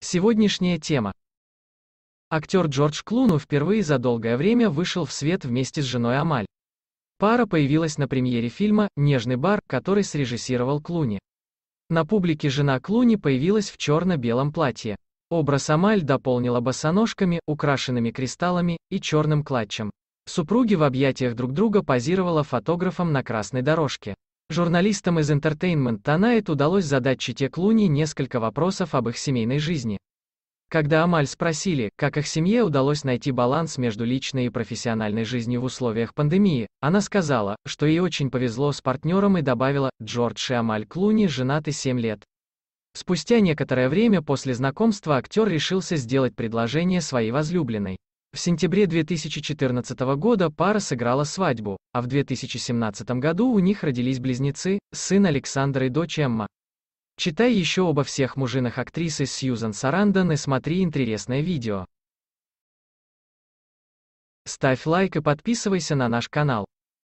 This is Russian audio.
Сегодняшняя тема. Актер Джордж Клуну впервые за долгое время вышел в свет вместе с женой Амаль. Пара появилась на премьере фильма «Нежный бар», который срежиссировал Клуни. На публике жена Клуни появилась в черно-белом платье. Образ Амаль дополнила босоножками, украшенными кристаллами и черным клатчем. Супруги в объятиях друг друга позировала фотографом на красной дорожке. Журналистам из Entertainment Tonight удалось задать Чите Клуни несколько вопросов об их семейной жизни. Когда Амаль спросили, как их семье удалось найти баланс между личной и профессиональной жизнью в условиях пандемии, она сказала, что ей очень повезло с партнером и добавила, Джордж и Амаль Клуни женаты 7 лет. Спустя некоторое время после знакомства актер решился сделать предложение своей возлюбленной. В сентябре 2014 года пара сыграла свадьбу, а в 2017 году у них родились близнецы, сын Александр и дочь Эмма. Читай еще обо всех мужинах актрисы Сьюзан Сарандон и смотри интересное видео. Ставь лайк и подписывайся на наш канал.